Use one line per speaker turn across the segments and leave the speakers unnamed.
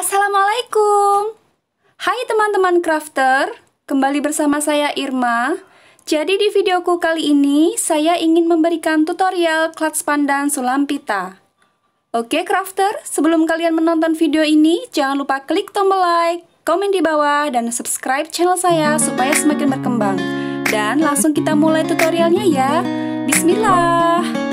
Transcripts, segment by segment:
Assalamualaikum. Hai teman-teman crafter, kembali bersama saya Irma. Jadi di videoku kali ini saya ingin memberikan tutorial Clutch pandan sulam pita. Oke crafter, sebelum kalian menonton video ini jangan lupa klik tombol like, komen di bawah dan subscribe channel saya supaya semakin berkembang. Dan langsung kita mulai tutorialnya ya. Bismillah.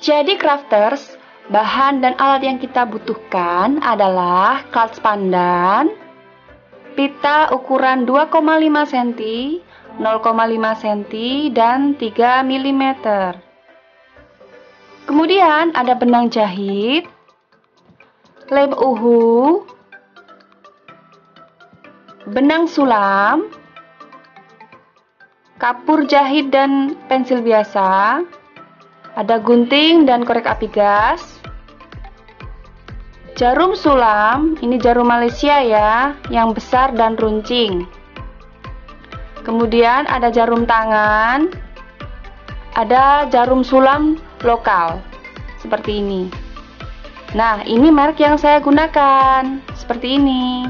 Jadi crafters, bahan dan alat yang kita butuhkan adalah kertas pandan, pita ukuran 2,5 cm, 0,5 cm, dan 3 mm. Kemudian ada benang jahit, lem uhu, benang sulam, kapur jahit dan pensil biasa, ada gunting dan korek api gas. Jarum sulam, ini jarum Malaysia ya, yang besar dan runcing. Kemudian ada jarum tangan. Ada jarum sulam lokal seperti ini. Nah, ini merek yang saya gunakan seperti ini.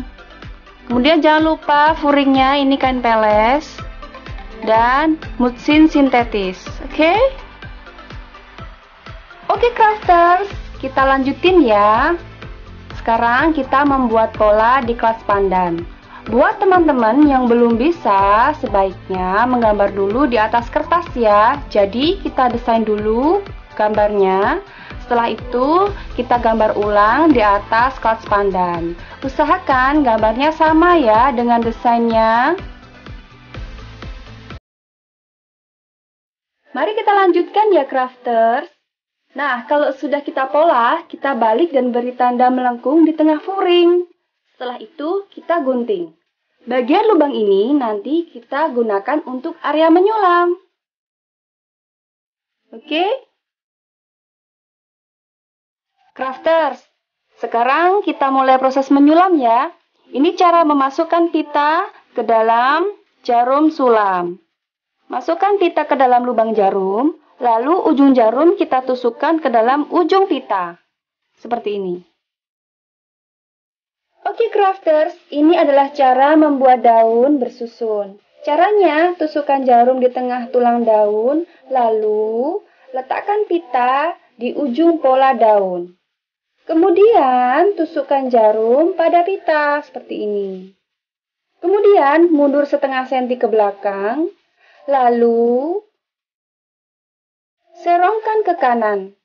Kemudian jangan lupa furingnya ini kain peles dan mutsin sintetis. Oke? Okay? Oke crafters, kita lanjutin ya. Sekarang kita membuat pola di kelas pandan. Buat teman-teman yang belum bisa, sebaiknya menggambar dulu di atas kertas ya. Jadi kita desain dulu gambarnya. Setelah itu kita gambar ulang di atas kelas pandan. Usahakan gambarnya sama ya dengan desainnya. Mari kita lanjutkan ya crafters. Nah, kalau sudah kita pola, kita balik dan beri tanda melengkung di tengah furing. Setelah itu, kita
gunting. Bagian lubang ini nanti kita gunakan untuk area menyulam. Oke? Crafters, sekarang kita mulai proses menyulam ya. Ini cara
memasukkan pita ke dalam jarum sulam. Masukkan pita ke dalam lubang jarum, Lalu ujung jarum kita tusukkan ke dalam ujung pita. Seperti ini. Oke crafters, ini adalah cara membuat daun bersusun. Caranya, tusukkan jarum di tengah tulang daun, lalu letakkan pita di ujung pola daun. Kemudian, tusukkan jarum pada pita seperti ini. Kemudian, mundur setengah senti ke belakang, lalu serongkan ke kanan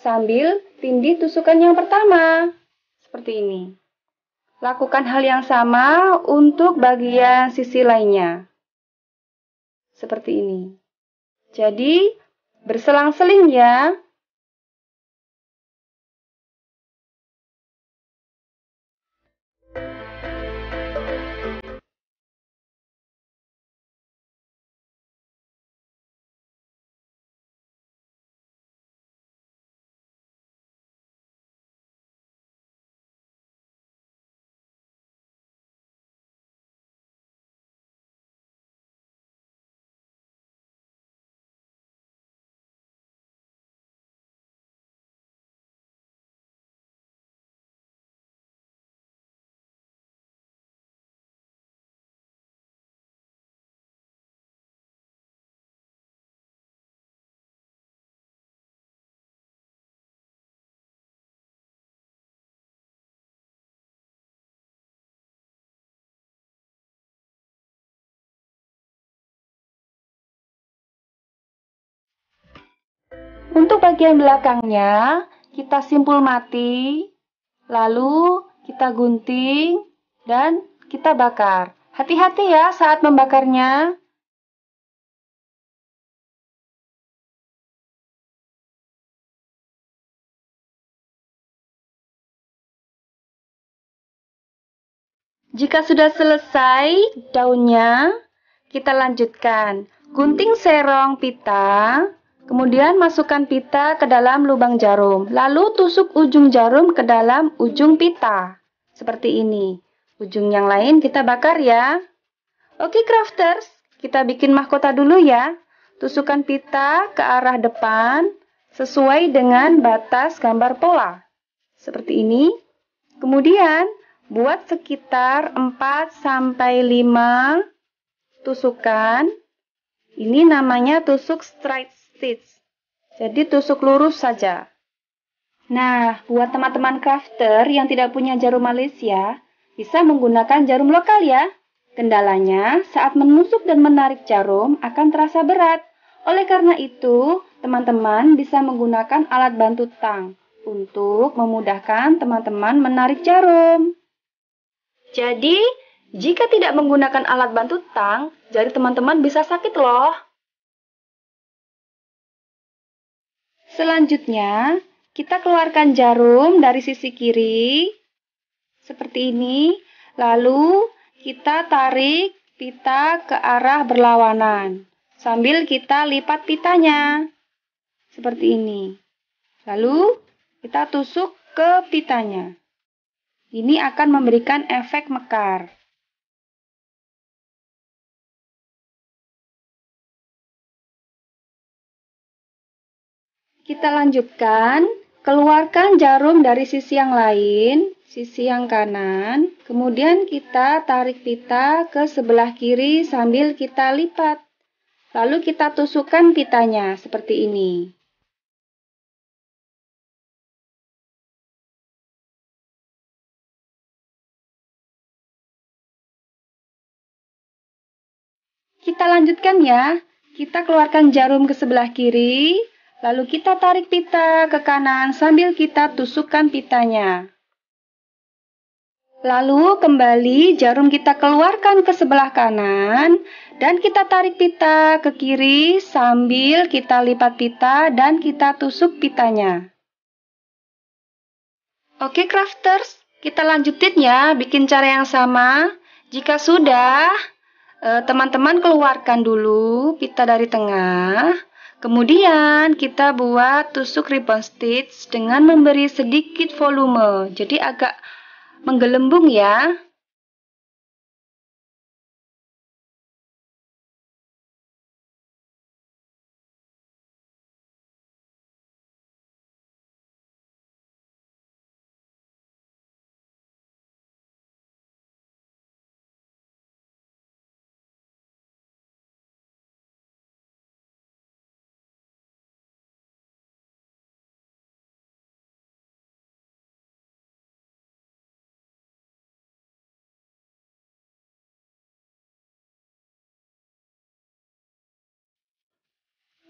sambil tindih tusukan yang pertama. Seperti ini. Lakukan hal yang sama
untuk bagian sisi lainnya. Seperti ini. Jadi, berselang-seling ya. Untuk bagian belakangnya, kita simpul
mati, lalu kita gunting, dan kita
bakar. Hati-hati ya saat membakarnya. Jika sudah selesai daunnya, kita lanjutkan. Gunting serong
pita Kemudian masukkan pita ke dalam lubang jarum, lalu tusuk ujung jarum ke dalam ujung pita. Seperti ini. Ujung yang lain kita bakar ya. Oke crafters, kita bikin mahkota dulu ya. Tusukan pita ke arah depan sesuai dengan batas gambar pola. Seperti ini. Kemudian buat sekitar 4 sampai 5 tusukan. Ini namanya tusuk stride stitch. Jadi tusuk lurus saja. Nah, buat teman-teman crafter yang tidak punya jarum Malaysia, bisa menggunakan jarum lokal ya. Kendalanya, saat menusuk dan menarik jarum akan terasa berat. Oleh karena itu, teman-teman bisa menggunakan alat bantu tang untuk memudahkan teman-teman menarik jarum. Jadi, jika tidak menggunakan alat bantu tang, jari teman-teman bisa sakit loh. Selanjutnya, kita keluarkan jarum dari sisi kiri seperti ini. Lalu kita tarik pita ke arah berlawanan sambil kita lipat pitanya seperti ini. Lalu kita
tusuk ke pitanya. Ini akan memberikan efek mekar. Kita lanjutkan, keluarkan
jarum dari sisi yang lain, sisi yang kanan, kemudian kita tarik pita ke sebelah kiri sambil kita lipat. Lalu kita tusukkan pitanya seperti
ini. Kita lanjutkan ya. Kita keluarkan
jarum ke sebelah kiri, Lalu kita tarik pita ke kanan sambil kita tusukkan pitanya. Lalu kembali jarum kita keluarkan ke sebelah kanan dan kita tarik pita ke kiri sambil kita lipat pita dan kita tusuk pitanya. Oke crafters, kita lanjutin ya bikin cara yang sama. Jika sudah, eh, teman-teman keluarkan dulu pita dari tengah. Kemudian kita buat tusuk ribbon stitch dengan memberi
sedikit volume, jadi agak menggelembung ya.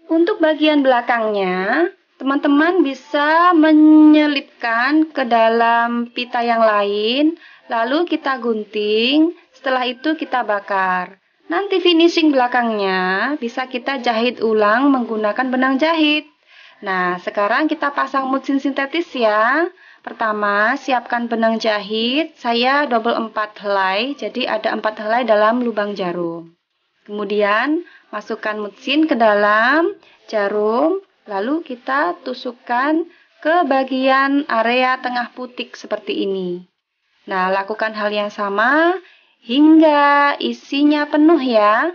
Untuk bagian belakangnya, teman-teman bisa menyelipkan
ke dalam pita yang lain, lalu kita gunting, setelah itu kita bakar. Nanti finishing belakangnya bisa kita jahit ulang menggunakan benang jahit. Nah, sekarang kita pasang mutsin sintetis ya. Pertama, siapkan benang jahit. Saya double 4 helai, jadi ada 4 helai dalam lubang jarum. Kemudian, Masukkan mesin ke dalam jarum, lalu kita tusukkan ke bagian area tengah putik seperti ini. Nah, lakukan hal yang sama
hingga isinya penuh ya.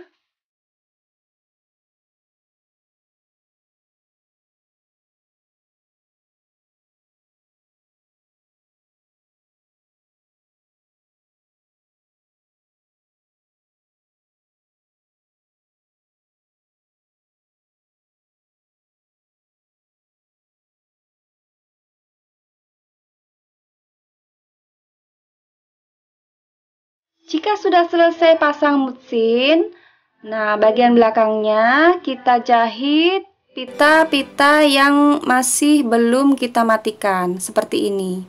Jika sudah selesai pasang mesin, nah bagian belakangnya kita
jahit pita-pita yang masih belum kita matikan seperti ini.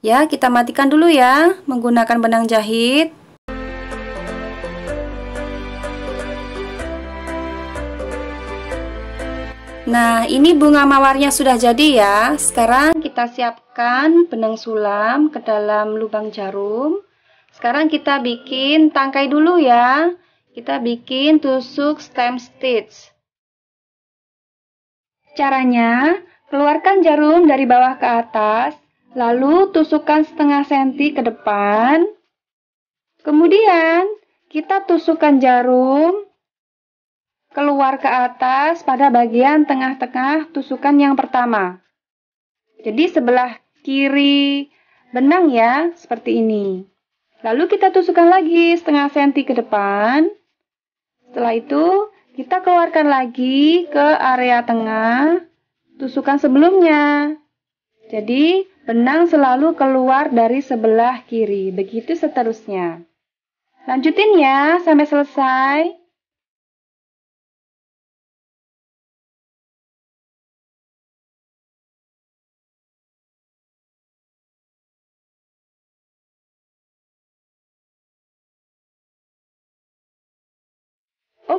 Ya, kita matikan dulu ya menggunakan benang jahit. Nah, ini bunga mawarnya sudah jadi ya. Sekarang kita siapkan benang sulam ke dalam lubang jarum. Sekarang kita bikin tangkai dulu ya. Kita bikin tusuk stem stitch. Caranya, keluarkan jarum dari bawah ke atas, lalu tusukkan setengah senti ke depan. Kemudian, kita tusukkan jarum keluar ke atas pada bagian tengah-tengah tusukan yang pertama. Jadi sebelah kiri benang ya, seperti ini. Lalu kita tusukkan lagi setengah senti ke depan. Setelah itu, kita keluarkan lagi ke area tengah tusukan sebelumnya. Jadi, benang selalu keluar dari sebelah kiri. Begitu seterusnya.
Lanjutin ya sampai selesai.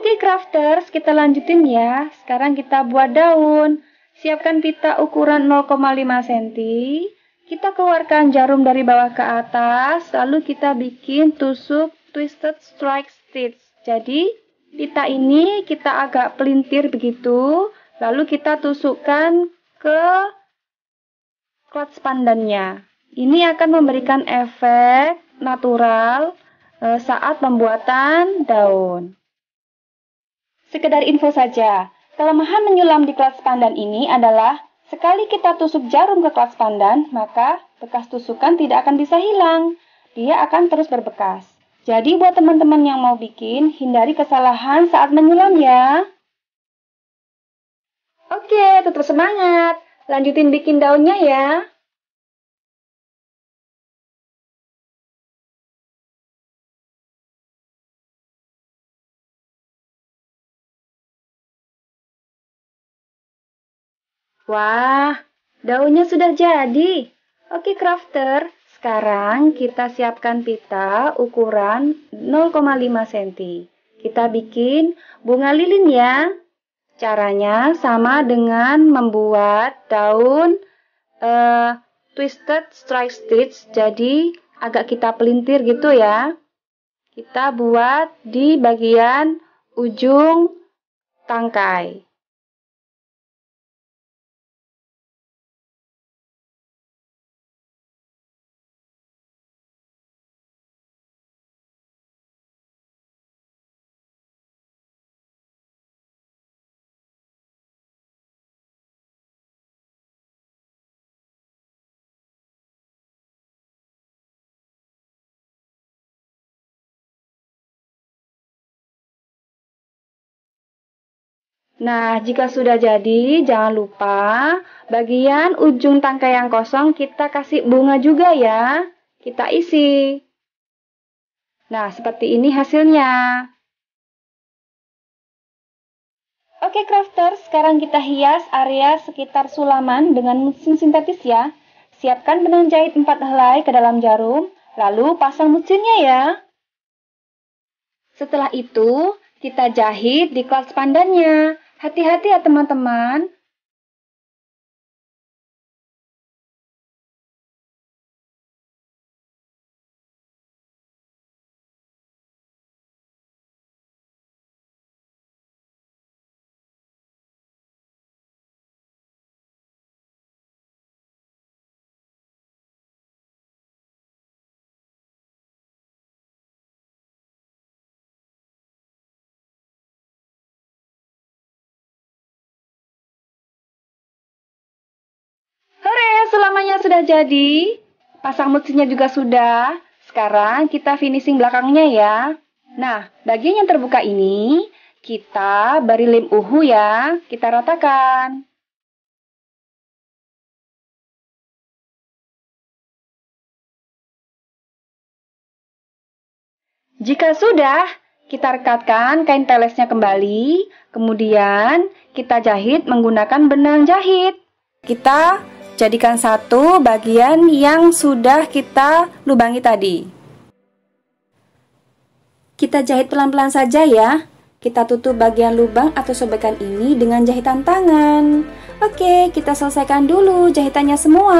Oke crafters, kita lanjutin
ya. Sekarang kita buat daun. Siapkan pita ukuran 0,5 cm. Kita keluarkan jarum dari bawah ke atas, lalu kita bikin tusuk twisted strike stitch. Jadi, pita ini kita agak pelintir begitu, lalu kita tusukkan ke clutch pandannya. Ini akan memberikan efek natural eh, saat pembuatan daun. Sekedar info saja, kelemahan menyulam di kelas pandan ini adalah sekali kita tusuk jarum ke kelas pandan, maka bekas tusukan tidak akan bisa hilang. Dia akan terus berbekas. Jadi buat teman-teman yang mau bikin, hindari kesalahan saat menyulam ya.
Oke, tetap semangat. Lanjutin bikin daunnya ya. Wah, daunnya sudah jadi.
Oke crafter, sekarang kita siapkan pita ukuran 0,5 cm. Kita bikin bunga lilin ya. Caranya sama dengan membuat daun uh, twisted strike stitch. Jadi agak kita pelintir gitu ya.
Kita buat di bagian ujung tangkai. Nah, jika sudah jadi, jangan lupa bagian ujung tangkai yang kosong kita kasih bunga juga ya. Kita isi. Nah, seperti ini hasilnya. Oke
crafter, sekarang kita hias area sekitar sulaman dengan mesin sintetis ya. Siapkan benang jahit 4 helai ke dalam jarum, lalu pasang mesinnya ya.
Setelah itu, kita jahit di kelas pandannya. Hati-hati ya teman-teman. utamanya sudah jadi. Pasang mutsinya juga sudah. Sekarang kita finishing belakangnya ya. Nah, bagian yang terbuka ini kita beri lem uhu ya. Kita ratakan. Jika sudah, kita rekatkan kain telesnya kembali, kemudian
kita jahit menggunakan benang jahit. Kita Jadikan satu bagian yang sudah kita lubangi tadi. Kita jahit pelan-pelan saja ya. Kita tutup bagian lubang atau sobekan ini
dengan jahitan tangan. Oke, kita selesaikan dulu jahitannya semua.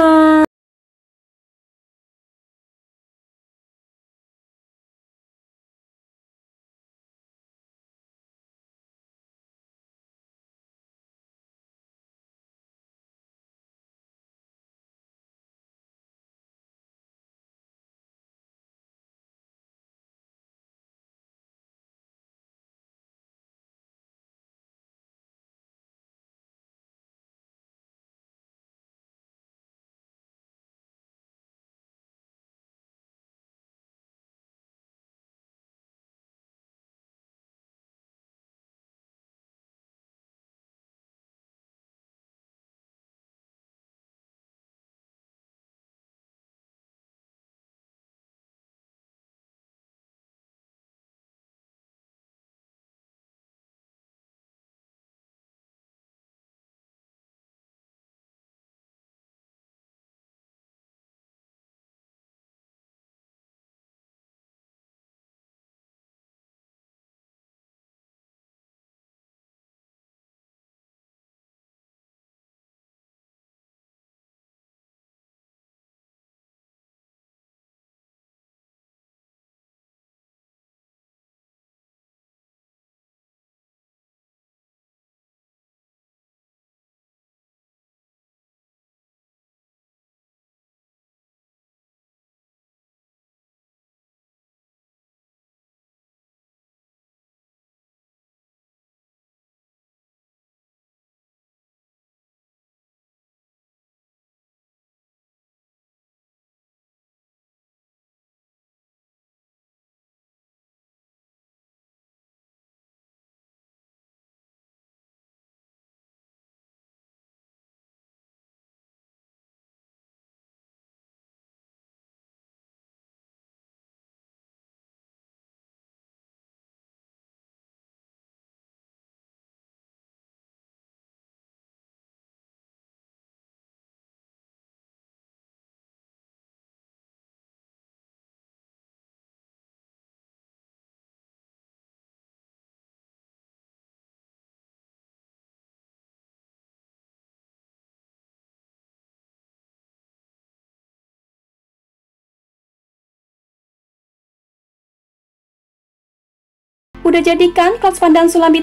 Udah jadikan kelas pandang sulam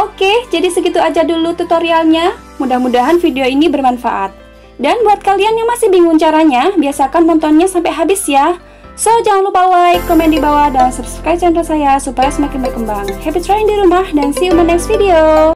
Oke, jadi
segitu aja dulu tutorialnya. Mudah-mudahan video ini bermanfaat. Dan buat kalian yang masih bingung caranya, biasakan nontonnya sampai habis ya. So, jangan lupa like, komen di bawah, dan subscribe channel saya supaya semakin berkembang. Happy trying di rumah, dan see you in the next video!